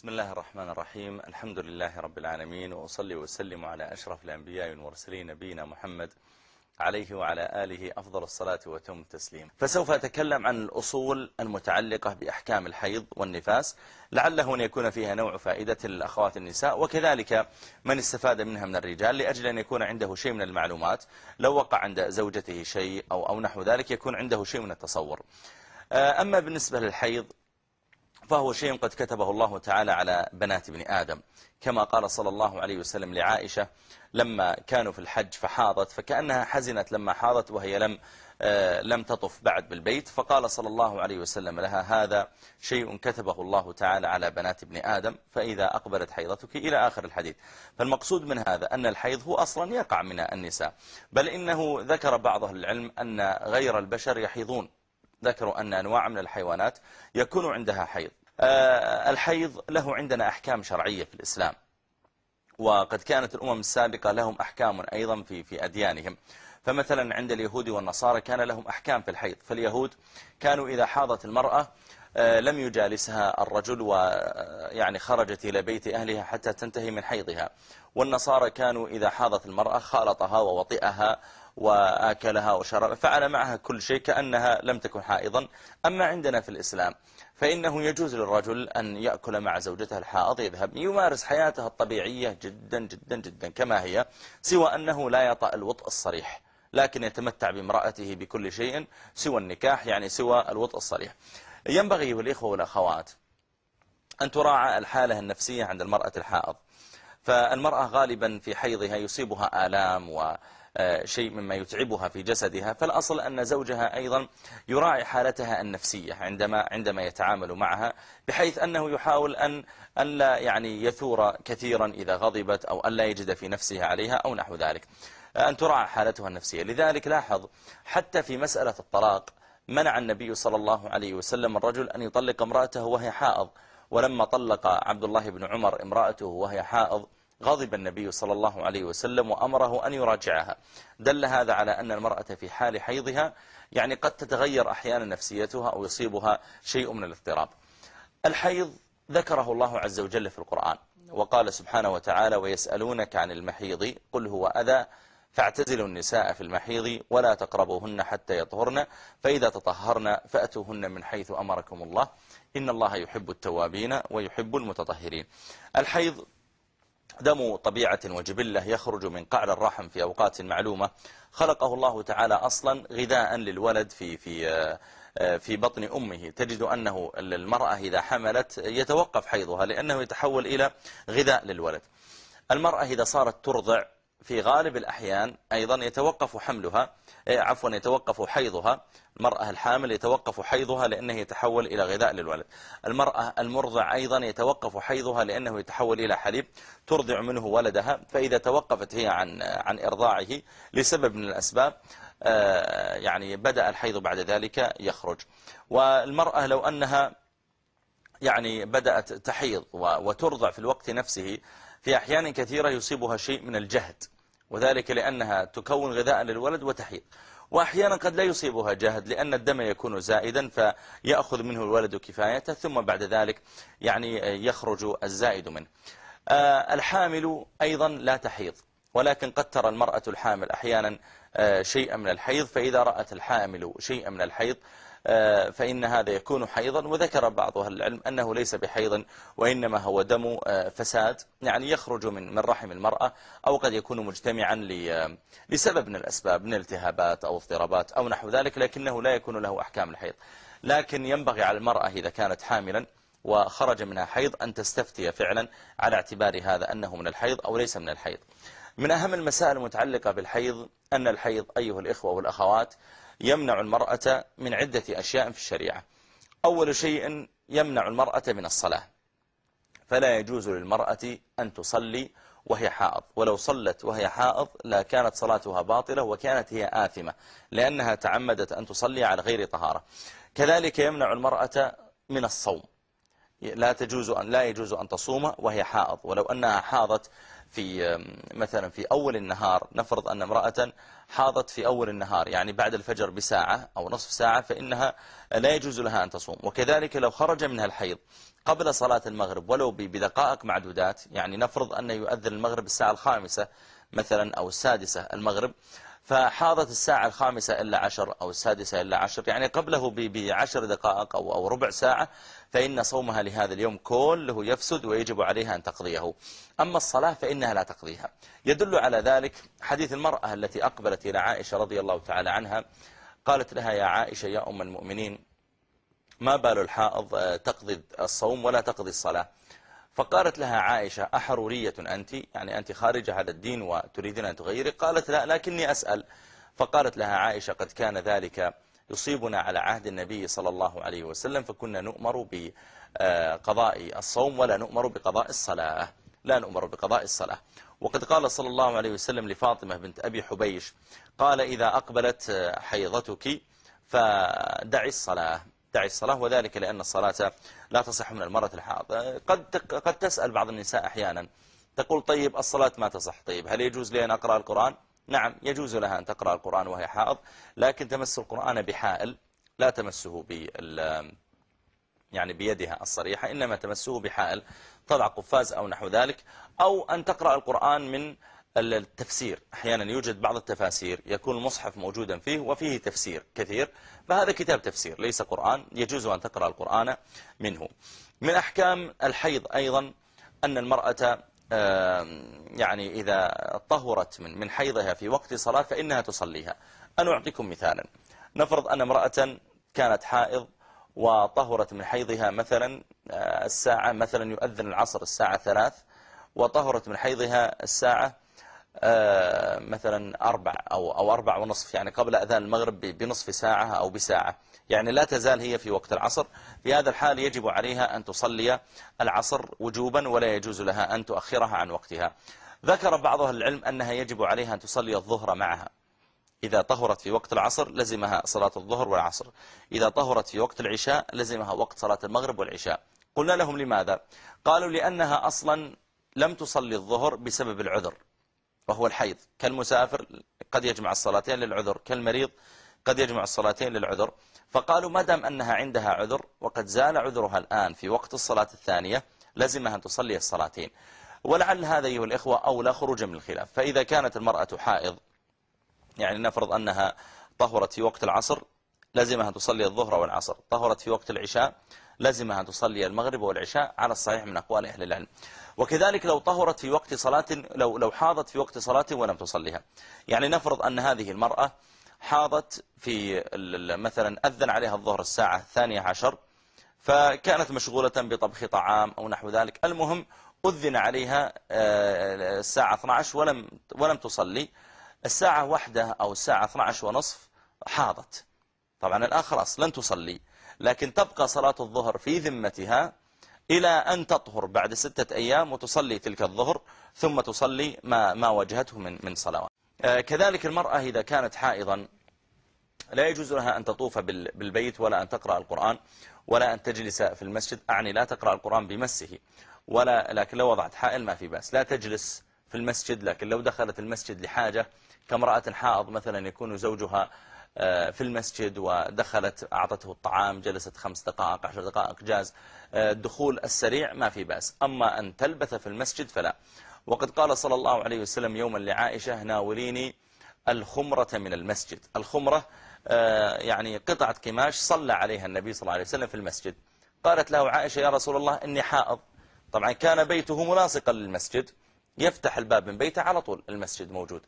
بسم الله الرحمن الرحيم الحمد لله رب العالمين وأصلي وأسلم على أشرف الأنبياء والمرسلين نبينا محمد عليه وعلى آله أفضل الصلاة وتم التسليم فسوف أتكلم عن الأصول المتعلقة بأحكام الحيض والنفاس لعله أن يكون فيها نوع فائدة للأخوات النساء وكذلك من استفاد منها من الرجال لأجل أن يكون عنده شيء من المعلومات لو وقع عند زوجته شيء أو, أو نحو ذلك يكون عنده شيء من التصور آه، أما بالنسبة للحيض فهو شيء قد كتبه الله تعالى على بنات ابن آدم كما قال صلى الله عليه وسلم لعائشة لما كانوا في الحج فحاضت فكأنها حزنت لما حاضت وهي لم آه، لم تطف بعد بالبيت فقال صلى الله عليه وسلم لها هذا شيء كتبه الله تعالى على بنات ابن آدم فإذا أقبلت حيضتك إلى آخر الحديث فالمقصود من هذا أن الحيض هو أصلا يقع من النساء بل إنه ذكر بعض العلم أن غير البشر يحيضون ذكروا أن أنواع من الحيوانات يكون عندها حيض آه، الحيض له عندنا أحكام شرعية في الإسلام وقد كانت الأمم السابقة لهم أحكام أيضا في في أديانهم فمثلا عند اليهود والنصارى كان لهم أحكام في الحيض فاليهود كانوا إذا حاضت المرأة آه، لم يجالسها الرجل ويعني آه، خرجت إلى بيت أهلها حتى تنتهي من حيضها والنصارى كانوا إذا حاضت المرأة خالطها ووطئها وآكلها وشرب فعل معها كل شيء كأنها لم تكن حائضا أما عندنا في الإسلام فإنه يجوز للرجل أن يأكل مع زوجته الحائض يذهب يمارس حياته الطبيعية جدا جدا جدا كما هي سوى أنه لا يطأ الوطء الصريح لكن يتمتع بامرأته بكل شيء سوى النكاح يعني سوى الوطء الصريح ينبغي الإخوة والأخوات أن تراعى الحالة النفسية عند المرأة الحائض فالمرأة غالبا في حيضها يصيبها آلام و آه، شيء مما يتعبها في جسدها فالأصل أن زوجها أيضا يراعي حالتها النفسية عندما عندما يتعامل معها بحيث أنه يحاول أن ألا يعني يثور كثيرا إذا غضبت أو ألا يجد في نفسها عليها أو نحو ذلك آه، أن تراعى حالتها النفسية لذلك لاحظ حتى في مسألة الطلاق منع النبي صلى الله عليه وسلم الرجل أن يطلق امرأته وهي حائض ولما طلق عبد الله بن عمر امرأته وهي حائض غضب النبي صلى الله عليه وسلم وأمره أن يراجعها دل هذا على أن المرأة في حال حيضها يعني قد تتغير أحيانا نفسيتها أو يصيبها شيء من الاضطراب الحيض ذكره الله عز وجل في القرآن وقال سبحانه وتعالى ويسألونك عن المحيض قل هو أذى فاعتزلوا النساء في المحيض ولا تقربوهن حتى يطهرن فإذا تطهرن فأتوهن من حيث أمركم الله إن الله يحب التوابين ويحب المتطهرين الحيض دم طبيعة وجبلة يخرج من قعر الرحم في أوقات معلومة خلقه الله تعالى أصلا غذاء للولد في في آه، في بطن أمه تجد أنه المرأة إذا حملت يتوقف حيضها لأنه يتحول إلى غذاء للولد المرأة إذا صارت ترضع في غالب الأحيان أيضا يتوقف حملها إيه، عفوا يتوقف حيضها المرأة الحامل يتوقف حيضها لأنه يتحول إلى غذاء للولد المرأة المرضع أيضا يتوقف حيضها لأنه يتحول إلى حليب ترضع منه ولدها فإذا توقفت هي عن, عن إرضاعه لسبب من الأسباب آه، يعني بدأ الحيض بعد ذلك يخرج والمرأة لو أنها يعني بدأت تحيض وترضع في الوقت نفسه في أحيان كثيرة يصيبها شيء من الجهد وذلك لأنها تكون غذاء للولد وتحيض وأحيانا قد لا يصيبها جهد لأن الدم يكون زائدا فيأخذ منه الولد كفايته ثم بعد ذلك يعني يخرج الزائد منه آه، الحامل أيضا لا تحيض ولكن قد ترى المرأة الحامل أحيانا آه، شيئا من الحيض فإذا رأت الحامل شيئا من الحيض آه، فإن هذا يكون حيضا وذكر بعض أهل العلم أنه ليس بحيض وإنما هو دم آه، فساد يعني يخرج من من رحم المرأة أو قد يكون مجتمعا آه، لسبب من الأسباب من التهابات أو اضطرابات أو نحو ذلك لكنه لا يكون له أحكام الحيض لكن ينبغي على المرأة إذا كانت حاملا وخرج منها حيض أن تستفتي فعلا على اعتبار هذا أنه من الحيض أو ليس من الحيض من أهم المسائل المتعلقة بالحيض أن الحيض أيها الإخوة والأخوات يمنع المرأة من عدة أشياء في الشريعة أول شيء يمنع المرأة من الصلاة فلا يجوز للمرأة أن تصلي وهي حائض ولو صلت وهي حائض لا كانت صلاتها باطلة وكانت هي آثمة لأنها تعمدت أن تصلي على غير طهارة كذلك يمنع المرأة من الصوم لا تجوز أن لا يجوز أن تصوم وهي حائض ولو أنها حاضت في مثلا في أول النهار نفرض أن امرأة حاضت في أول النهار يعني بعد الفجر بساعة أو نصف ساعة فإنها لا يجوز لها أن تصوم وكذلك لو خرج منها الحيض قبل صلاة المغرب ولو بدقائق معدودات يعني نفرض أن يؤذن المغرب الساعة الخامسة مثلا أو السادسة المغرب فحاضت الساعة الخامسة إلا عشر أو السادسة إلا عشر يعني قبله بعشر دقائق أو ربع ساعة فإن صومها لهذا اليوم كله يفسد ويجب عليها أن تقضيه أما الصلاة فإنها لا تقضيها يدل على ذلك حديث المرأة التي أقبلت إلى عائشة رضي الله تعالى عنها قالت لها يا عائشة يا أم المؤمنين ما بال الحائض آه، تقضي الصوم ولا تقضي الصلاة فقالت لها عائشة أحرورية أنت يعني أنت خارجة على الدين وتريدين أن تغيري قالت لا لكني أسأل فقالت لها عائشة قد كان ذلك يصيبنا على عهد النبي صلى الله عليه وسلم فكنا نؤمر بقضاء آه، الصوم ولا نؤمر بقضاء الصلاة لا نؤمر بقضاء الصلاة وقد قال صلى الله عليه وسلم لفاطمة بنت أبي حبيش قال إذا أقبلت حيضتك فدعي الصلاة دعي الصلاة وذلك لأن الصلاة لا تصح من المرة الحاضرة قد, قد تسأل بعض النساء أحيانا تقول طيب الصلاة ما تصح طيب هل يجوز لي أن أقرأ القرآن نعم يجوز لها أن تقرأ القرآن وهي حائض لكن تمس القرآن بحائل لا تمسه بال يعني بيدها الصريحة إنما تمسه بحائل طلع قفاز أو نحو ذلك أو أن تقرأ القرآن من التفسير أحيانا يوجد بعض التفاسير يكون المصحف موجودا فيه وفيه تفسير كثير فهذا كتاب تفسير ليس قرآن يجوز أن تقرأ القرآن منه من أحكام الحيض أيضا أن المرأة يعني إذا طهرت من من حيضها في وقت صلاة فإنها تصليها أنا أعطيكم مثالا نفرض أن امرأة كانت حائض وطهرت من حيضها مثلا آه، الساعة مثلا يؤذن العصر الساعة ثلاث وطهرت من حيضها الساعة آه، مثلا أربع أو, أو أربع ونصف يعني قبل أذان المغرب بنصف ساعة أو بساعة يعني لا تزال هي في وقت العصر في هذا الحال يجب عليها أن تصلي العصر وجوبا ولا يجوز لها أن تؤخرها عن وقتها ذكر بعض أهل العلم أنها يجب عليها أن تصلي الظهر معها إذا طهرت في وقت العصر لزمها صلاة الظهر والعصر إذا طهرت في وقت العشاء لزمها وقت صلاة المغرب والعشاء قلنا لهم لماذا؟ قالوا لأنها أصلا لم تصلي الظهر بسبب العذر وهو الحيض كالمسافر قد يجمع الصلاتين للعذر كالمريض قد يجمع الصلاتين للعذر فقالوا ما دام أنها عندها عذر وقد زال عذرها الآن في وقت الصلاة الثانية لزمها أن تصلي الصلاتين ولعل هذا أيها الإخوة أولى خروجا من الخلاف فإذا كانت المرأة حائض يعني نفرض أنها طهرت في وقت العصر لزمها أن تصلي الظهر والعصر طهرت في وقت العشاء لزمها أن تصلي المغرب والعشاء على الصحيح من أقوال أهل العلم وكذلك لو طهرت في وقت صلاة لو, لو حاضت في وقت صلاة ولم تصليها يعني نفرض أن هذه المرأة حاضت في مثلا أذن عليها الظهر الساعة الثانية عشر فكانت مشغولة بطبخ طعام أو نحو ذلك المهم أذن عليها آه، الساعة 12 ولم, ولم تصلي الساعة واحدة أو الساعة 12 ونصف حاضت طبعا الآن خلاص لن تصلي لكن تبقى صلاة الظهر في ذمتها إلى أن تطهر بعد ستة أيام وتصلي تلك الظهر ثم تصلي ما, ما واجهته من, من صلوات آه، كذلك المرأة إذا كانت حائضا لا يجوز لها أن تطوف بالبيت ولا أن تقرأ القرآن ولا أن تجلس في المسجد أعني لا تقرأ القرآن بمسه ولا لكن لو وضعت حائل ما في بأس لا تجلس في المسجد لكن لو دخلت المسجد لحاجة كامرأة حائض مثلا يكون زوجها آه، في المسجد ودخلت أعطته الطعام جلست خمس دقائق عشر دقائق جاز آه، الدخول السريع ما في بأس أما أن تلبث في المسجد فلا وقد قال صلى الله عليه وسلم يوما لعائشة ناوليني الخمرة من المسجد الخمرة آه، يعني قطعة قماش صلى عليها النبي صلى الله عليه وسلم في المسجد قالت له عائشة يا رسول الله إني حائض طبعا كان بيته ملاصقا للمسجد يفتح الباب من بيته على طول المسجد موجود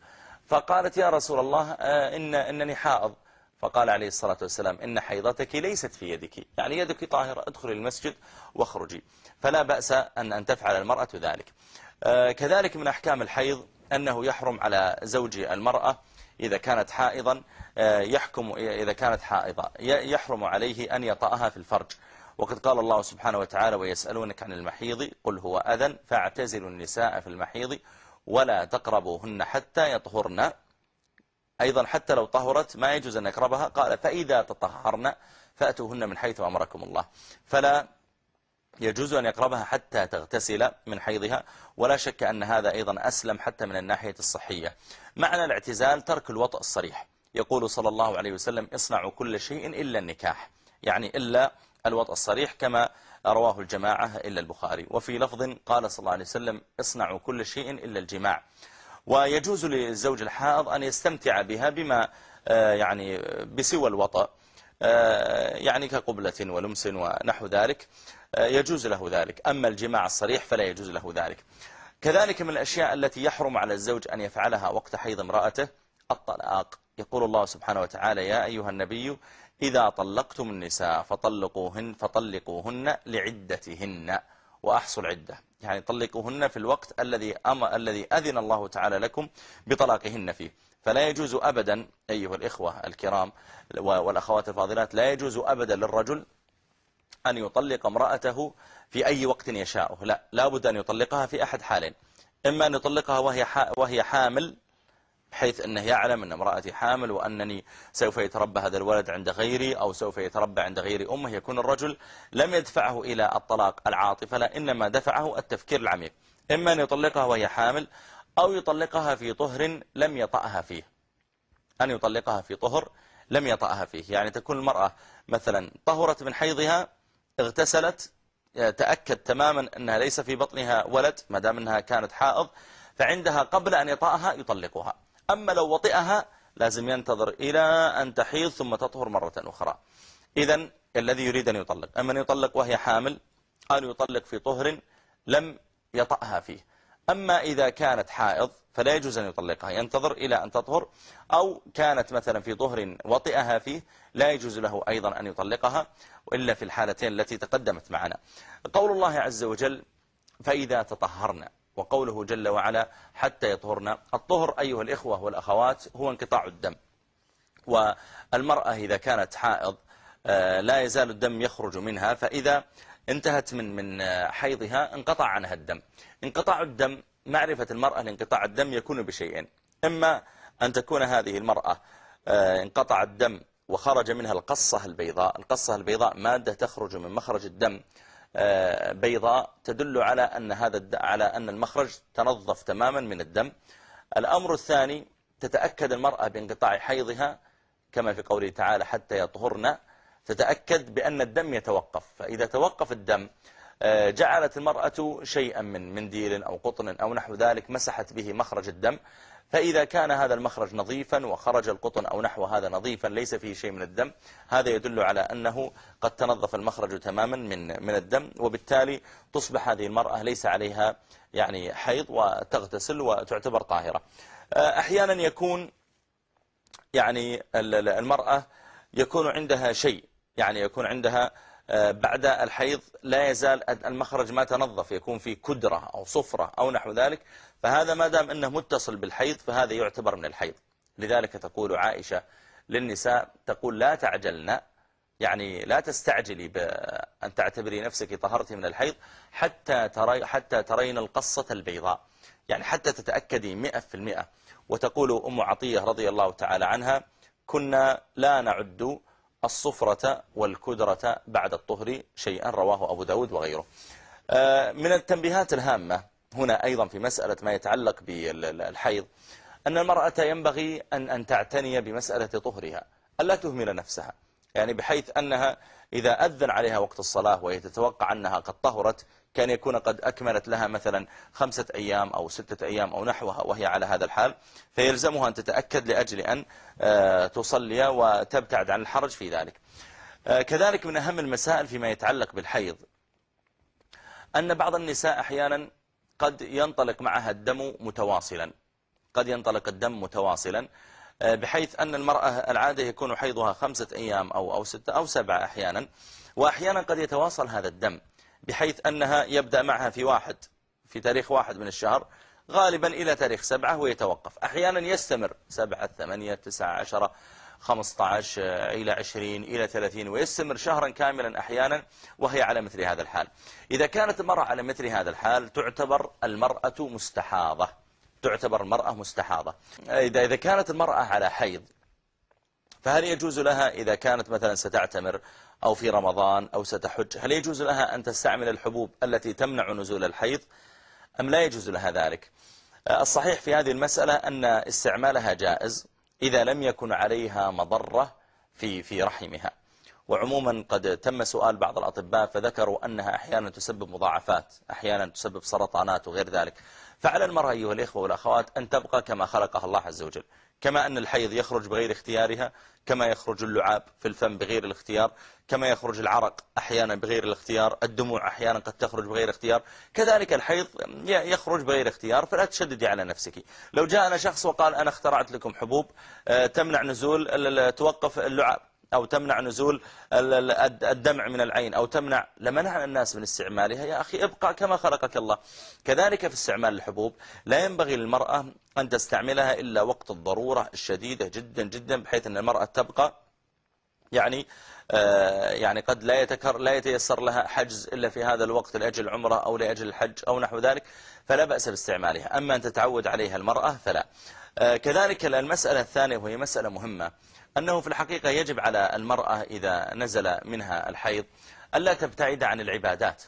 فقالت يا رسول الله آه، إن إنني حائض فقال عليه الصلاة والسلام إن حيضتك ليست في يدك يعني يدك طاهرة ادخل المسجد واخرجي فلا بأس أن, أن تفعل المرأة ذلك آه، كذلك من أحكام الحيض أنه يحرم على زوج المرأة إذا كانت حائضا آه، يحكم إذا كانت حائضة يحرم عليه أن يطأها في الفرج وقد قال الله سبحانه وتعالى ويسألونك عن المحيض قل هو أذن فاعتزلوا النساء في المحيض ولا تقربوهن حتى يطهرن أيضا حتى لو طهرت ما يجوز أن يقربها قال فإذا تطهرن فأتوهن من حيث أمركم الله فلا يجوز أن يقربها حتى تغتسل من حيضها ولا شك أن هذا أيضا أسلم حتى من الناحية الصحية معنى الاعتزال ترك الوطأ الصريح يقول صلى الله عليه وسلم اصنعوا كل شيء إلا النكاح يعني إلا الوطأ الصريح كما رواه الجماعة إلا البخاري وفي لفظ قال صلى الله عليه وسلم اصنعوا كل شيء إلا الجماع ويجوز للزوج الحائض أن يستمتع بها بما آه، يعني بسوى الوطأ آه، يعني كقبلة ولمس ونحو ذلك آه، يجوز له ذلك أما الجماع الصريح فلا يجوز له ذلك كذلك من الأشياء التي يحرم على الزوج أن يفعلها وقت حيض امرأته الطلاق يقول الله سبحانه وتعالى يا أيها النبي إذا طلقتم النساء فطلقوهن فطلقوهن لعدتهن وأحصل عدة يعني طلقوهن في الوقت الذي أمر الذي أذن الله تعالى لكم بطلاقهن فيه فلا يجوز أبدا أيها الإخوة الكرام والأخوات الفاضلات لا يجوز أبدا للرجل أن يطلق امرأته في أي وقت يشاءه لا لابد أن يطلقها في أحد حالين إما أن يطلقها وهي وهي حامل بحيث أنه يعلم أن امرأتي حامل وأنني سوف يتربى هذا الولد عند غيري أو سوف يتربى عند غير أمه يكون الرجل لم يدفعه إلى الطلاق العاطفة لا إنما دفعه التفكير العميق إما أن يطلقها وهي حامل أو يطلقها في طهر لم يطأها فيه أن يطلقها في طهر لم يطأها فيه يعني تكون المرأة مثلا طهرت من حيضها اغتسلت آه، تأكد تماما أنها ليس في بطنها ولد ما دام أنها كانت حائض فعندها قبل أن يطأها يطلقها أما لو وطئها لازم ينتظر إلى أن تحيض ثم تطهر مرة أخرى إذا الذي يريد أن يطلق أما أن يطلق وهي حامل أن يطلق في طهر لم يطأها فيه أما إذا كانت حائض فلا يجوز أن يطلقها ينتظر إلى أن تطهر أو كانت مثلا في طهر وطئها فيه لا يجوز له أيضا أن يطلقها إلا في الحالتين التي تقدمت معنا قول الله عز وجل فإذا تطهرنا وقوله جل وعلا حتى يطهرنا الطهر أيها الإخوة والأخوات هو انقطاع الدم والمرأة إذا كانت حائض آه، لا يزال الدم يخرج منها فإذا انتهت من من آه، حيضها انقطع عنها الدم انقطاع الدم معرفة المرأة لانقطاع الدم يكون بشيئين إما أن تكون هذه المرأة آه، انقطع الدم وخرج منها القصة البيضاء القصة البيضاء مادة تخرج من مخرج الدم آه، بيضاء تدل على أن هذا على أن المخرج تنظف تماما من الدم الأمر الثاني تتأكد المرأة بانقطاع حيضها كما في قوله تعالى حتى يطهرن تتأكد بأن الدم يتوقف فإذا توقف الدم آه، جعلت المرأة شيئا من منديل أو قطن أو نحو ذلك مسحت به مخرج الدم فإذا كان هذا المخرج نظيفا وخرج القطن أو نحو هذا نظيفا ليس فيه شيء من الدم هذا يدل على أنه قد تنظف المخرج تماما من من الدم وبالتالي تصبح هذه المرأة ليس عليها يعني حيض وتغتسل وتعتبر طاهرة آه، أحيانا يكون يعني المرأة يكون عندها شيء يعني يكون عندها آه، بعد الحيض لا يزال المخرج ما تنظف يكون في كدرة أو صفرة أو نحو ذلك فهذا ما دام أنه متصل بالحيض فهذا يعتبر من الحيض لذلك تقول عائشة للنساء تقول لا تعجلن يعني لا تستعجلي بأن تعتبري نفسك طهرت من الحيض حتى, تري حتى ترين القصة البيضاء يعني حتى تتأكدي 100% وتقول أم عطية رضي الله تعالى عنها كنا لا نعد الصفرة والكدرة بعد الطهر شيئا رواه أبو داود وغيره آه، من التنبيهات الهامة هنا أيضا في مسألة ما يتعلق بالحيض أن المرأة ينبغي أن, أن تعتني بمسألة طهرها ألا تهمل نفسها يعني بحيث أنها إذا أذن عليها وقت الصلاة وهي تتوقع أنها قد طهرت كان يكون قد أكملت لها مثلا خمسة أيام أو ستة أيام أو نحوها وهي على هذا الحال فيلزمها أن تتأكد لأجل أن آه، تصلي وتبتعد عن الحرج في ذلك آه، كذلك من أهم المسائل فيما يتعلق بالحيض أن بعض النساء أحيانا قد ينطلق معها الدم متواصلا قد ينطلق الدم متواصلا آه، بحيث أن المرأة العادة يكون حيضها خمسة أيام أو, أو ستة أو سبعة أحيانا وأحيانا قد يتواصل هذا الدم بحيث أنها يبدأ معها في واحد في تاريخ واحد من الشهر غالبا إلى تاريخ سبعة ويتوقف أحيانا يستمر سبعة ثمانية تسعة عشرة 15 إلى 20 إلى 30 ويستمر شهرا كاملا أحيانا وهي على مثل هذا الحال إذا كانت المرأة على مثل هذا الحال تعتبر المرأة مستحاضة تعتبر المرأة مستحاضة إذا, إذا كانت المرأة على حيض فهل يجوز لها إذا كانت مثلا ستعتمر أو في رمضان أو ستحج هل يجوز لها أن تستعمل الحبوب التي تمنع نزول الحيض أم لا يجوز لها ذلك الصحيح في هذه المسألة أن استعمالها جائز إذا لم يكن عليها مضرة في في رحمها وعموما قد تم سؤال بعض الأطباء فذكروا أنها أحيانا تسبب مضاعفات أحيانا تسبب سرطانات وغير ذلك فعلى المرأة أيها الإخوة والأخوات أن تبقى كما خلقها الله عز وجل كما أن الحيض يخرج بغير اختيارها كما يخرج اللعاب في الفم بغير الاختيار كما يخرج العرق أحيانا بغير الاختيار الدموع أحيانا قد تخرج بغير اختيار كذلك الحيض يخرج بغير اختيار فلا تشددي على نفسك لو جاءنا شخص وقال أنا اخترعت لكم حبوب آه، تمنع نزول توقف اللعاب أو تمنع نزول الدمع من العين أو تمنع لمنع الناس من استعمالها يا أخي ابقى كما خلقك الله كذلك في استعمال الحبوب لا ينبغي للمرأة أن تستعملها إلا وقت الضرورة الشديدة جدا جدا بحيث أن المرأة تبقى يعني آه، يعني قد لا يتكر لا يتيسر لها حجز إلا في هذا الوقت لأجل العمرة أو لأجل الحج أو نحو ذلك فلا بأس باستعمالها أما أن تتعود عليها المرأة فلا آه، كذلك المسألة الثانية وهي مسألة مهمة أنه في الحقيقة يجب على المرأة إذا نزل منها الحيض ألا تبتعد عن العبادات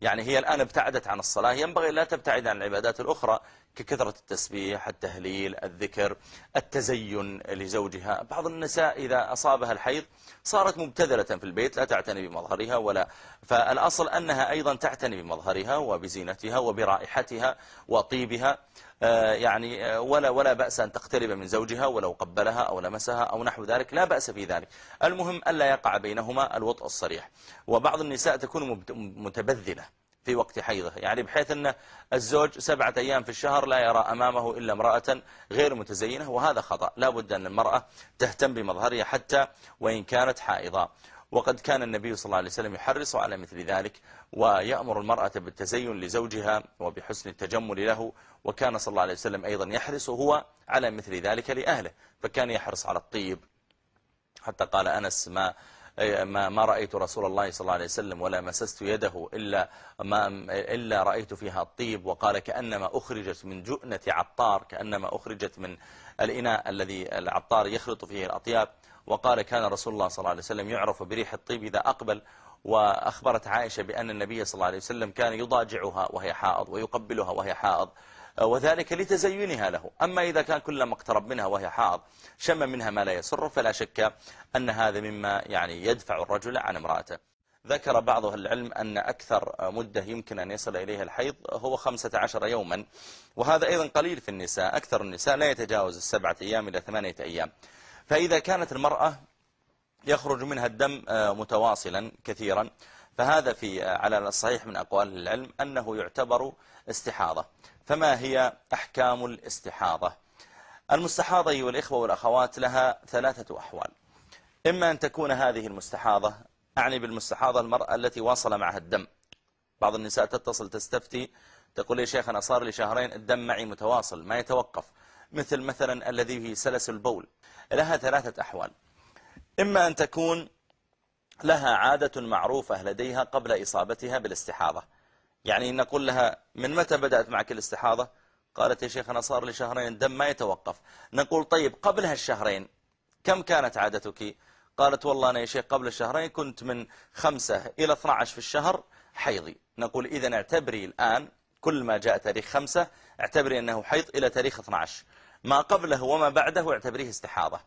يعني هي الآن ابتعدت عن الصلاة ينبغي لا تبتعد عن العبادات الأخرى ككثرة التسبيح التهليل الذكر التزين لزوجها بعض النساء إذا أصابها الحيض صارت مبتذلة في البيت لا تعتني بمظهرها ولا فالأصل أنها أيضا تعتني بمظهرها وبزينتها وبرائحتها وطيبها آه، يعني آه، ولا ولا بأس أن تقترب من زوجها ولو قبلها أو لمسها أو نحو ذلك لا بأس في ذلك المهم ألا يقع بينهما الوطء الصريح وبعض النساء تكون متبذلة في وقت حيضه يعني بحيث أن الزوج سبعة أيام في الشهر لا يرى أمامه إلا امرأة غير متزينة وهذا خطأ لا بد أن المرأة تهتم بمظهرها حتى وإن كانت حائضة وقد كان النبي صلى الله عليه وسلم يحرص على مثل ذلك ويأمر المرأة بالتزين لزوجها وبحسن التجمل له وكان صلى الله عليه وسلم أيضا يحرص هو على مثل ذلك لأهله فكان يحرص على الطيب حتى قال أنس ما ما ما رأيت رسول الله صلى الله عليه وسلم ولا مسست يده إلا, ما إلا رأيت فيها الطيب وقال كأنما أخرجت من جؤنة عطار كأنما أخرجت من الإناء الذي العطار يخلط فيه الأطياب وقال كان رسول الله صلى الله عليه وسلم يعرف بريح الطيب إذا أقبل وأخبرت عائشة بأن النبي صلى الله عليه وسلم كان يضاجعها وهي حائض ويقبلها وهي حائض وذلك لتزينها له أما إذا كان كلما اقترب منها وهي حائض شم منها ما لا يسره فلا شك أن هذا مما يعني يدفع الرجل عن امرأته ذكر بعض العلم أن أكثر مدة يمكن أن يصل إليها الحيض هو 15 يوما وهذا أيضا قليل في النساء أكثر النساء لا يتجاوز السبعة أيام إلى ثمانية أيام فإذا كانت المرأة يخرج منها الدم آه، متواصلا كثيرا فهذا في آه، على الصحيح من أقوال العلم أنه يعتبر استحاضة فما هي أحكام الاستحاضة المستحاضة أيها الإخوة والأخوات لها ثلاثة أحوال إما أن تكون هذه المستحاضة أعني بالمستحاضة المرأة التي واصل معها الدم بعض النساء تتصل تستفتي تقول لي شيخ أنا صار لي شهرين الدم معي متواصل ما يتوقف مثل مثلا الذي في سلس البول لها ثلاثة أحوال إما أن تكون لها عادة معروفة لديها قبل إصابتها بالاستحاضة يعني نقول لها من متى بدأت معك الاستحاضة قالت يا شيخ أنا صار لي شهرين الدم ما يتوقف نقول طيب قبل هالشهرين كم كانت عادتك قالت والله أنا يا شيخ قبل الشهرين كنت من خمسة إلى 12 في الشهر حيضي نقول إذا اعتبري الآن كل ما جاء تاريخ خمسة اعتبري أنه حيض إلى تاريخ 12 ما قبله وما بعده اعتبريه استحاضة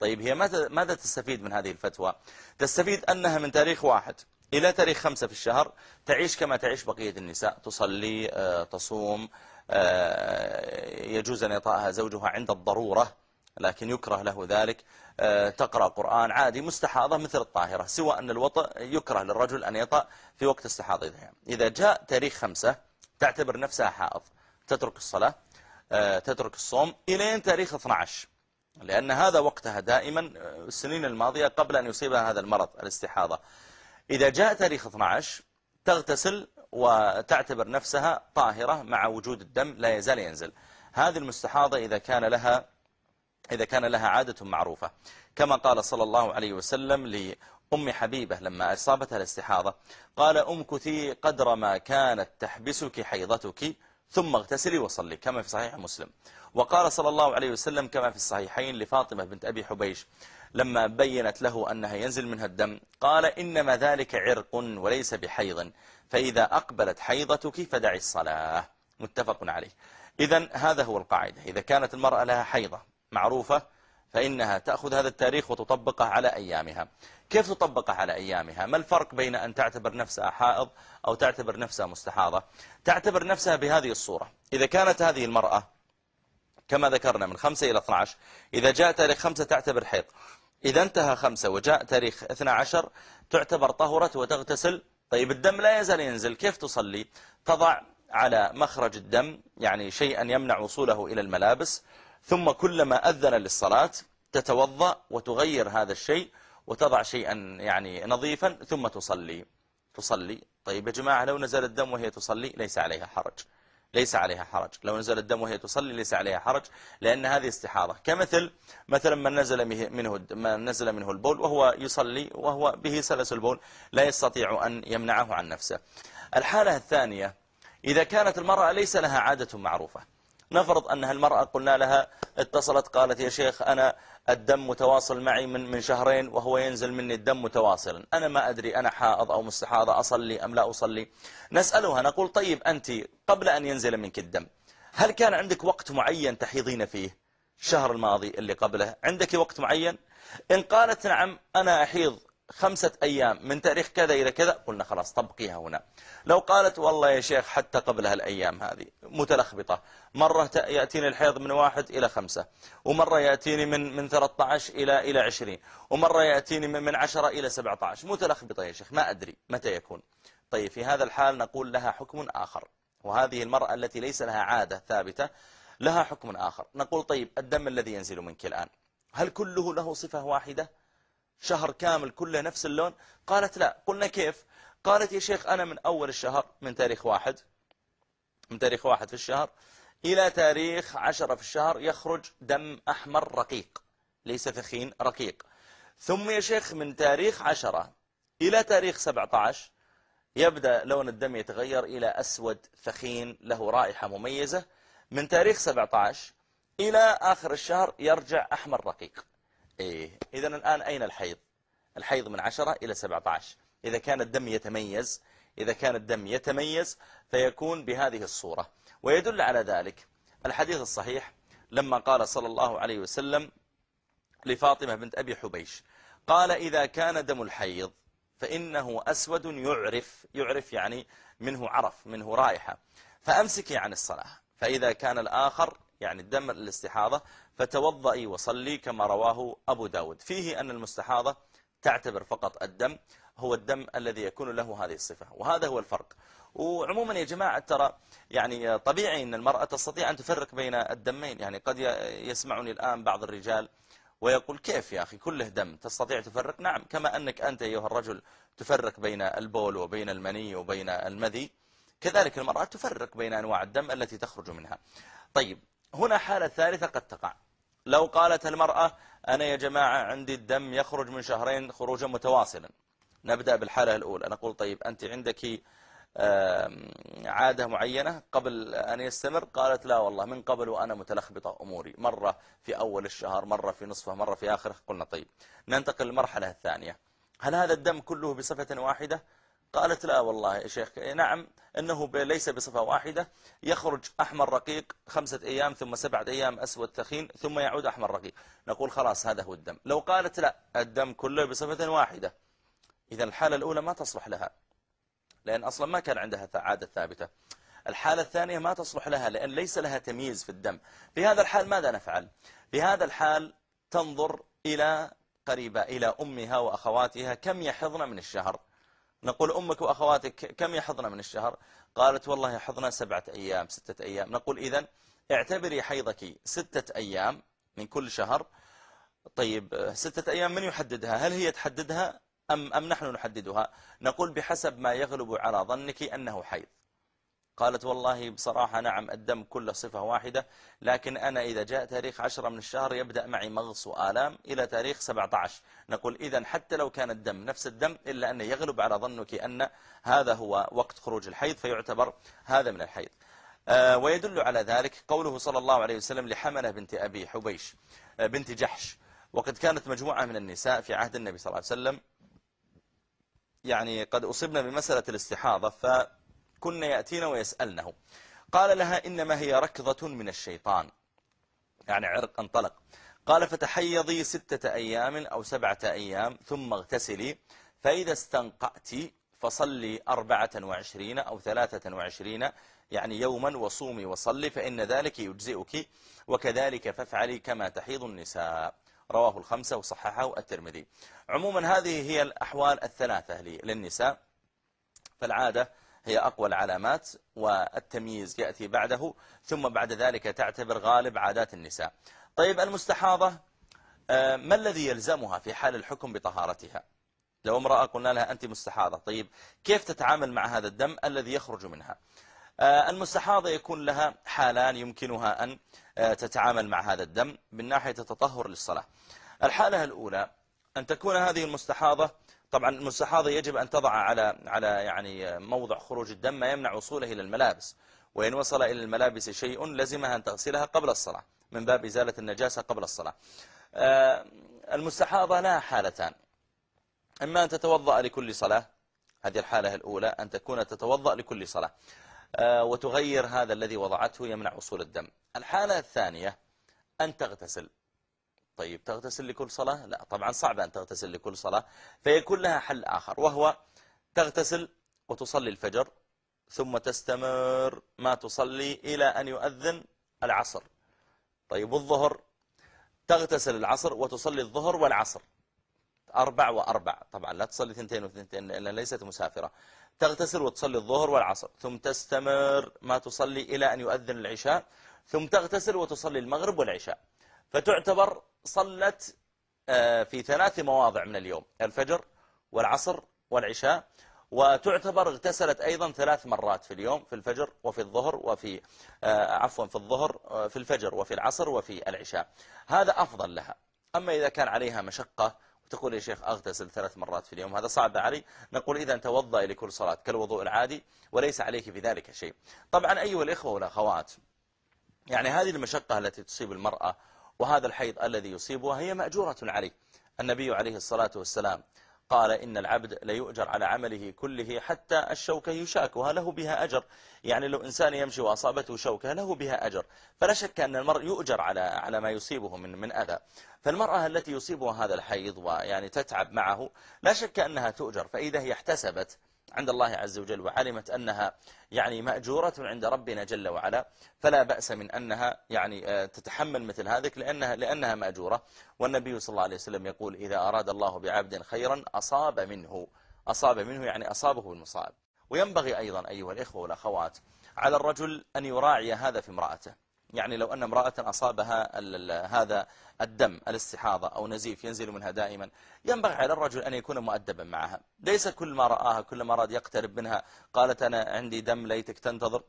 طيب هي ماذا تستفيد من هذه الفتوى تستفيد أنها من تاريخ واحد إلى تاريخ خمسة في الشهر تعيش كما تعيش بقية النساء تصلي آه، تصوم آه، يجوز أن يطأها زوجها عند الضرورة لكن يكره له ذلك آه، تقرأ قرآن عادي مستحاضة مثل الطاهرة سوى أن الوطأ يكره للرجل أن يطأ في وقت استحاضتها إذا جاء تاريخ خمسة تعتبر نفسها حائض تترك الصلاة آه، تترك الصوم إلى تاريخ 12 لأن هذا وقتها دائما آه، السنين الماضية قبل أن يصيبها هذا المرض الاستحاضة إذا جاء تاريخ 12 تغتسل وتعتبر نفسها طاهرة مع وجود الدم لا يزال ينزل هذه المستحاضة إذا كان لها إذا كان لها عادة معروفة كما قال صلى الله عليه وسلم لأم حبيبة لما أصابتها الاستحاضة قال أمكثي قدر ما كانت تحبسك حيضتك ثم اغتسلي وصلي كما في صحيح مسلم وقال صلى الله عليه وسلم كما في الصحيحين لفاطمة بنت أبي حبيش لما بينت له أنها ينزل منها الدم قال إنما ذلك عرق وليس بحيض فإذا أقبلت حيضتك فدعي الصلاة متفق عليه إذا هذا هو القاعدة إذا كانت المرأة لها حيضة معروفة فإنها تأخذ هذا التاريخ وتطبقه على أيامها كيف تطبقه على أيامها؟ ما الفرق بين أن تعتبر نفسها حائض أو تعتبر نفسها مستحاضة؟ تعتبر نفسها بهذه الصورة إذا كانت هذه المرأة كما ذكرنا من 5 إلى 12 إذا جاء تاريخ 5 تعتبر حيض إذا انتهى 5 وجاء تاريخ 12 تعتبر طهرت وتغتسل طيب الدم لا يزال ينزل كيف تصلي؟ تضع على مخرج الدم يعني شيئا يمنع وصوله إلى الملابس ثم كلما أذن للصلاة تتوضأ وتغير هذا الشيء وتضع شيئا يعني نظيفا ثم تصلي تصلي طيب يا جماعة لو نزل الدم وهي تصلي ليس عليها حرج ليس عليها حرج لو نزل الدم وهي تصلي ليس عليها حرج لأن هذه استحاضة كمثل مثلا من نزل منه من نزل منه البول وهو يصلي وهو به سلس البول لا يستطيع أن يمنعه عن نفسه الحالة الثانية إذا كانت المرأة ليس لها عادة معروفة نفرض أنها المرأة قلنا لها اتصلت قالت يا شيخ أنا الدم متواصل معي من من شهرين وهو ينزل مني الدم متواصلا أنا ما أدري أنا حائض أو مستحاضة أصلي أم لا أصلي نسألها نقول طيب أنت قبل أن ينزل منك الدم هل كان عندك وقت معين تحيضين فيه الشهر الماضي اللي قبله عندك وقت معين إن قالت نعم أنا أحيض خمسة أيام من تاريخ كذا إلى كذا قلنا خلاص طبقيها هنا لو قالت والله يا شيخ حتى قبل هالأيام هذه متلخبطة مرة يأتيني الحيض من واحد إلى خمسة ومرة يأتيني من من 13 إلى إلى 20 ومرة يأتيني من من 10 إلى 17 متلخبطة يا شيخ ما أدري متى يكون طيب في هذا الحال نقول لها حكم آخر وهذه المرأة التي ليس لها عادة ثابتة لها حكم آخر نقول طيب الدم الذي ينزل منك الآن هل كله له صفة واحدة؟ شهر كامل كله نفس اللون قالت لا قلنا كيف قالت يا شيخ أنا من أول الشهر من تاريخ واحد من تاريخ واحد في الشهر إلى تاريخ عشرة في الشهر يخرج دم أحمر رقيق ليس ثخين رقيق ثم يا شيخ من تاريخ عشرة إلى تاريخ 17 يبدأ لون الدم يتغير إلى أسود ثخين له رائحة مميزة من تاريخ 17 إلى آخر الشهر يرجع أحمر رقيق إيه إذا الآن أين الحيض الحيض من 10 إلى 17 إذا كان الدم يتميز إذا كان الدم يتميز فيكون بهذه الصورة ويدل على ذلك الحديث الصحيح لما قال صلى الله عليه وسلم لفاطمة بنت أبي حبيش قال إذا كان دم الحيض فإنه أسود يعرف يعرف يعني منه عرف منه رائحة فأمسكي عن الصلاة فإذا كان الآخر يعني الدم الاستحاضة فتوضئي وصلي كما رواه أبو داود فيه أن المستحاضة تعتبر فقط الدم هو الدم الذي يكون له هذه الصفة وهذا هو الفرق وعموما يا جماعة ترى يعني طبيعي أن المرأة تستطيع أن تفرق بين الدمين يعني قد يسمعني الآن بعض الرجال ويقول كيف يا أخي كله دم تستطيع تفرق نعم كما أنك أنت أيها الرجل تفرق بين البول وبين المني وبين المذي كذلك المرأة تفرق بين أنواع الدم التي تخرج منها طيب هنا حالة ثالثة قد تقع لو قالت المرأة أنا يا جماعة عندي الدم يخرج من شهرين خروجا متواصلا نبدأ بالحالة الأولى نقول طيب أنت عندك عادة معينة قبل أن يستمر قالت لا والله من قبل وأنا متلخبطة أموري مرة في أول الشهر مرة في نصفه مرة في آخره قلنا طيب ننتقل للمرحلة الثانية هل هذا الدم كله بصفة واحدة قالت لا والله يا شيخ نعم أنه ليس بصفة واحدة يخرج أحمر رقيق خمسة أيام ثم سبعة أيام أسود ثخين ثم يعود أحمر رقيق نقول خلاص هذا هو الدم لو قالت لا الدم كله بصفة واحدة إذا الحالة الأولى ما تصلح لها لأن أصلا ما كان عندها عادة ثابتة الحالة الثانية ما تصلح لها لأن ليس لها تمييز في الدم في هذا الحال ماذا نفعل في هذا الحال تنظر إلى قريبة إلى أمها وأخواتها كم يحضن من الشهر نقول أمك وأخواتك كم يحضن من الشهر قالت والله يحضن سبعة أيام ستة أيام نقول إذا اعتبري حيضك ستة أيام من كل شهر طيب ستة أيام من يحددها هل هي تحددها أم, أم نحن نحددها نقول بحسب ما يغلب على ظنك أنه حيض قالت والله بصراحة نعم الدم كله صفة واحدة لكن أنا إذا جاء تاريخ 10 من الشهر يبدأ معي مغص وآلام إلى تاريخ 17 نقول إذا حتى لو كان الدم نفس الدم إلا أنه يغلب على ظنك أن هذا هو وقت خروج الحيض فيعتبر هذا من الحيض آه، ويدل على ذلك قوله صلى الله عليه وسلم لحملة بنت أبي حبيش آه، بنت جحش وقد كانت مجموعة من النساء في عهد النبي صلى الله عليه وسلم يعني قد أصبنا بمسألة الاستحاضة ف كن يأتين ويسألنه قال لها إنما هي ركضة من الشيطان يعني عرق انطلق قال فتحيضي ستة أيام أو سبعة أيام ثم اغتسلي فإذا استنقأت فصلي أربعة وعشرين أو ثلاثة وعشرين يعني يوما وصومي وصلي فإن ذلك يجزئك وكذلك فافعلي كما تحيض النساء رواه الخمسة وصححه الترمذي عموما هذه هي الأحوال الثلاثة للنساء فالعادة هي أقوى العلامات والتمييز يأتي بعده ثم بعد ذلك تعتبر غالب عادات النساء طيب المستحاضة آه، ما الذي يلزمها في حال الحكم بطهارتها لو امرأة قلنا لها أنت مستحاضة طيب كيف تتعامل مع هذا الدم الذي يخرج منها آه، المستحاضة يكون لها حالان يمكنها أن آه، تتعامل مع هذا الدم من ناحية التطهر للصلاة الحالة الأولى أن تكون هذه المستحاضة طبعا المستحاضة يجب أن تضع على على يعني موضع خروج الدم ما يمنع وصوله إلى الملابس وإن وصل إلى الملابس شيء لزمها أن تغسلها قبل الصلاة من باب إزالة النجاسة قبل الصلاة آه، المستحاضة لها حالتان إما أن تتوضأ لكل صلاة هذه الحالة الأولى أن تكون تتوضأ لكل صلاة آه، وتغير هذا الذي وضعته يمنع وصول الدم الحالة الثانية أن تغتسل طيب تغتسل لكل صلاة لا طبعا صعب أن تغتسل لكل صلاة فيكون لها حل آخر وهو تغتسل وتصلي الفجر ثم تستمر ما تصلي إلى أن يؤذن العصر طيب الظهر تغتسل العصر وتصلي الظهر والعصر أربع وأربع طبعا لا تصلي ثنتين وثنتين لأن ليست مسافرة تغتسل وتصلي الظهر والعصر ثم تستمر ما تصلي إلى أن يؤذن العشاء ثم تغتسل وتصلي المغرب والعشاء فتعتبر صلت آه، في ثلاث مواضع من اليوم الفجر والعصر والعشاء وتعتبر اغتسلت أيضا ثلاث مرات في اليوم في الفجر وفي الظهر وفي آه، عفوا في الظهر آه، في الفجر وفي العصر وفي العشاء هذا أفضل لها أما إذا كان عليها مشقة وتقول يا شيخ أغتسل ثلاث مرات في اليوم هذا صعب علي نقول إذا توضأ لكل صلاة كالوضوء العادي وليس عليك في ذلك شيء طبعا أيها الإخوة والأخوات يعني هذه المشقة التي تصيب المرأة وهذا الحيض الذي يصيبها هي مأجورة عليه النبي عليه الصلاة والسلام قال إن العبد ليؤجر على عمله كله حتى الشوكة يشاكها له بها أجر يعني لو إنسان يمشي وأصابته شوكة له بها أجر فلا شك أن المرء يؤجر على على ما يصيبه من من أذى فالمرأة التي يصيبها هذا الحيض ويعني تتعب معه لا شك أنها تؤجر فإذا هي احتسبت عند الله عز وجل وعلمت أنها يعني مأجورة عند ربنا جل وعلا فلا بأس من أنها يعني آه، تتحمل مثل هذا لأنها, لأنها مأجورة والنبي صلى الله عليه وسلم يقول إذا أراد الله بعبد خيرا أصاب منه أصاب منه يعني أصابه المصاب وينبغي أيضا أيها الإخوة والأخوات على الرجل أن يراعي هذا في امرأته يعني لو أن امرأة أصابها هذا الدم الاستحاضة أو نزيف ينزل منها دائما ينبغي على الرجل أن يكون مؤدبا معها ليس كل ما رآها كل ما راد يقترب منها قالت أنا عندي دم ليتك تنتظر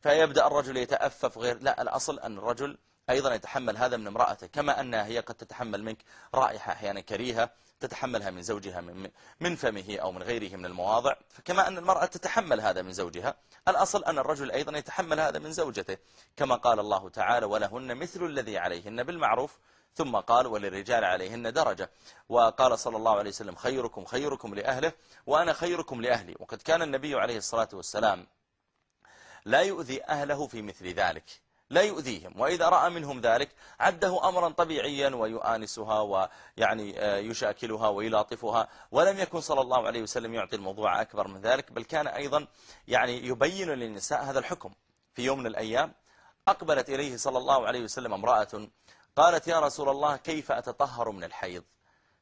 فيبدأ الرجل يتأفف غير لا الأصل أن الرجل أيضا يتحمل هذا من امرأته كما أنها هي قد تتحمل منك رائحة أحيانا يعني كريهة تتحملها من زوجها من فمه أو من غيره من المواضع فكما أن المرأة تتحمل هذا من زوجها الأصل أن الرجل أيضا يتحمل هذا من زوجته كما قال الله تعالى ولهن مثل الذي عليهن بالمعروف ثم قال وللرجال عليهن درجة وقال صلى الله عليه وسلم خيركم خيركم لأهله وأنا خيركم لأهلي وقد كان النبي عليه الصلاة والسلام لا يؤذي أهله في مثل ذلك لا يؤذيهم وإذا رأى منهم ذلك عده أمرا طبيعيا ويؤانسها ويعني آه، يشاكلها ويلاطفها ولم يكن صلى الله عليه وسلم يعطي الموضوع أكبر من ذلك بل كان أيضا يعني يبين للنساء هذا الحكم في يوم من الأيام أقبلت إليه صلى الله عليه وسلم امرأة قالت يا رسول الله كيف أتطهر من الحيض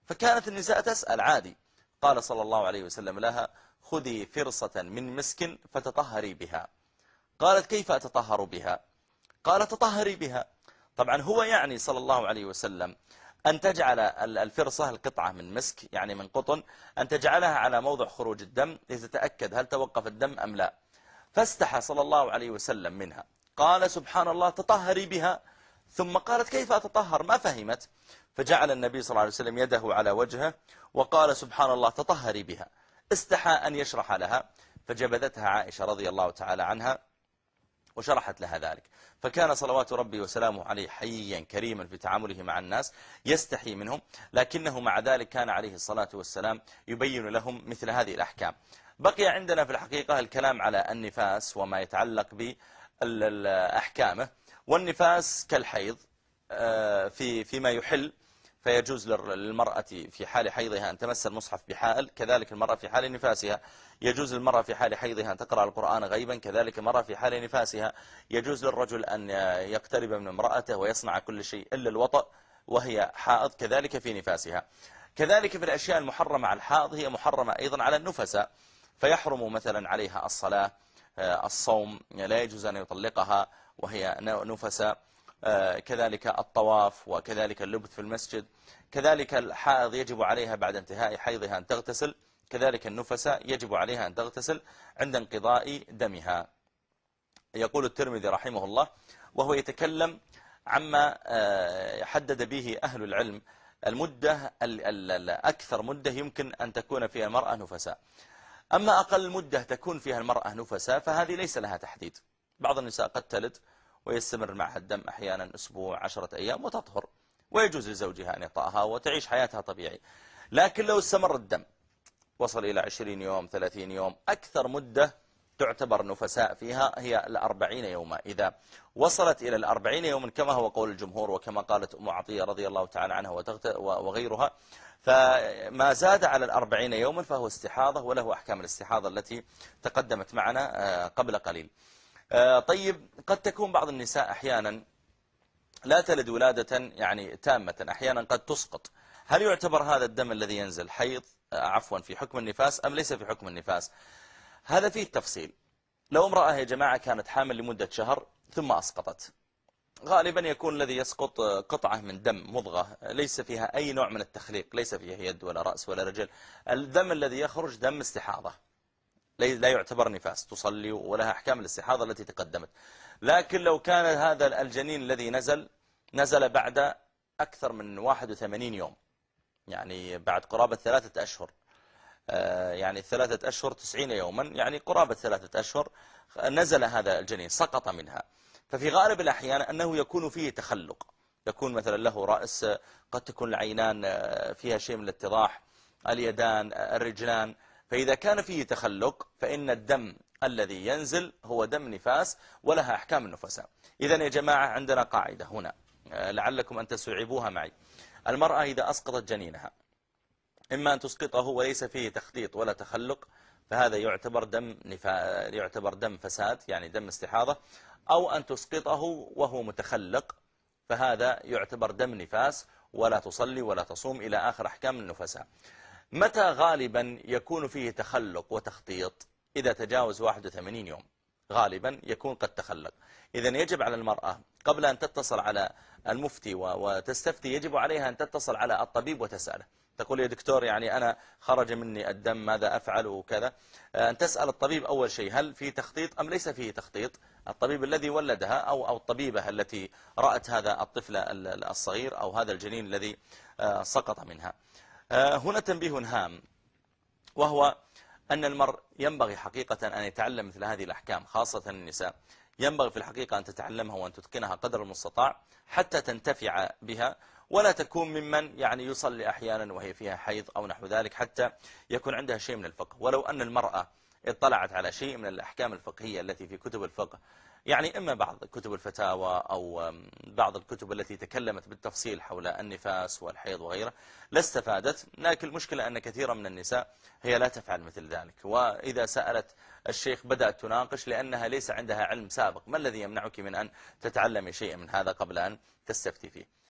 فكانت النساء تسأل عادي قال صلى الله عليه وسلم لها خذي فرصة من مسك فتطهري بها قالت كيف أتطهر بها قال تطهري بها طبعا هو يعني صلى الله عليه وسلم أن تجعل الفرصة القطعة من مسك يعني من قطن أن تجعلها على موضع خروج الدم لتتأكد هل توقف الدم أم لا فاستحى صلى الله عليه وسلم منها قال سبحان الله تطهري بها ثم قالت كيف أتطهر ما فهمت فجعل النبي صلى الله عليه وسلم يده على وجهه وقال سبحان الله تطهري بها استحى أن يشرح لها فجبذتها عائشة رضي الله تعالى عنها وشرحت لها ذلك فكان صلوات ربي وسلامه عليه حييا كريما في تعامله مع الناس يستحي منهم لكنه مع ذلك كان عليه الصلاة والسلام يبين لهم مثل هذه الأحكام بقي عندنا في الحقيقة الكلام على النفاس وما يتعلق بأحكامه والنفاس كالحيض آه، في فيما يحل فيجوز للمرأة في حال حيضها أن تمس المصحف بحائل كذلك المرأة في حال نفاسها يجوز للمرأة في حال حيضها أن تقرأ القرآن غيبا كذلك المرأة في حال نفاسها يجوز للرجل أن يقترب من امرأته ويصنع كل شيء إلا الوطأ وهي حائض كذلك في نفاسها كذلك في الأشياء المحرمة على الحائض هي محرمة أيضا على النفساء فيحرم مثلا عليها الصلاة آه، الصوم لا يجوز أن يطلقها وهي نفساء آه، كذلك الطواف وكذلك اللبث في المسجد كذلك الحائض يجب عليها بعد انتهاء حيضها أن تغتسل كذلك النفساء يجب عليها أن تغتسل عند انقضاء دمها يقول الترمذي رحمه الله وهو يتكلم عما آه، حدد به أهل العلم المدة الأكثر مدة يمكن أن تكون فيها المرأة نفساء أما أقل مدة تكون فيها المرأة نفساء فهذه ليس لها تحديد بعض النساء قد تلد ويستمر معها الدم أحيانا أسبوع عشرة أيام وتطهر ويجوز لزوجها أن يطأها وتعيش حياتها طبيعي لكن لو استمر الدم وصل إلى 20 يوم 30 يوم أكثر مدة تعتبر نفساء فيها هي الأربعين يوما إذا وصلت إلى الأربعين يوما كما هو قول الجمهور وكما قالت أم عطية رضي الله تعالى عنها وغيرها فما زاد على الأربعين يوما فهو استحاضة وله أحكام الاستحاضة التي تقدمت معنا آه، قبل قليل آه، طيب قد تكون بعض النساء أحيانا لا تلد ولادة يعني تامة أحيانا قد تسقط هل يعتبر هذا الدم الذي ينزل حيض آه، عفوا في حكم النفاس أم ليس في حكم النفاس هذا فيه التفصيل لو امرأة يا جماعة كانت حامل لمدة شهر ثم أسقطت غالبا يكون الذي يسقط آه، قطعة من دم مضغة ليس فيها أي نوع من التخليق ليس فيها يد ولا رأس ولا رجل الدم الذي يخرج دم استحاضة لا يعتبر نفاس تصلي ولها أحكام الاستحاضة التي تقدمت لكن لو كان هذا الجنين الذي نزل نزل بعد أكثر من 81 يوم يعني بعد قرابة ثلاثة أشهر آه، يعني ثلاثة أشهر 90 يوما يعني قرابة ثلاثة أشهر نزل هذا الجنين سقط منها ففي غالب الأحيان أنه يكون فيه تخلق يكون مثلا له رأس قد تكون العينان آه، فيها شيء من الاتضاح اليدان آه، الرجلان فإذا كان فيه تخلق فإن الدم الذي ينزل هو دم نفاس ولها أحكام النفساء إذا يا جماعة عندنا قاعدة هنا آه، لعلكم أن تستوعبوها معي المرأة إذا أسقطت جنينها إما أن تسقطه وليس فيه تخطيط ولا تخلق فهذا يعتبر دم نفا... يعتبر دم فساد يعني دم استحاضة أو أن تسقطه وهو متخلق فهذا يعتبر دم نفاس ولا تصلي ولا تصوم إلى آخر أحكام النفساء متى غالبا يكون فيه تخلق وتخطيط إذا تجاوز 81 يوم غالبا يكون قد تخلق إذا يجب على المرأة قبل أن تتصل على المفتي وتستفتي يجب عليها أن تتصل على الطبيب وتسأله تقول يا دكتور يعني أنا خرج مني الدم ماذا أفعل وكذا آه، أن تسأل الطبيب أول شيء هل في تخطيط أم ليس فيه تخطيط الطبيب الذي ولدها أو, أو الطبيبة التي رأت هذا الطفل الصغير أو هذا الجنين الذي آه، سقط منها آه، هنا تنبيه هام وهو أن المرء ينبغي حقيقة أن يتعلم مثل هذه الأحكام خاصة النساء ينبغي في الحقيقة أن تتعلمها وأن تتقنها قدر المستطاع حتى تنتفع بها ولا تكون ممن يعني يصلي أحيانا وهي فيها حيض أو نحو ذلك حتى يكون عندها شيء من الفقه ولو أن المرأة اطلعت على شيء من الأحكام الفقهية التي في كتب الفقه يعني إما بعض كتب الفتاوى أو بعض الكتب التي تكلمت بالتفصيل حول النفاس والحيض وغيره لاستفادت لكن المشكلة أن كثيرا من النساء هي لا تفعل مثل ذلك وإذا سألت الشيخ بدأت تناقش لأنها ليس عندها علم سابق ما الذي يمنعك من أن تتعلمي شيئا من هذا قبل أن تستفتي فيه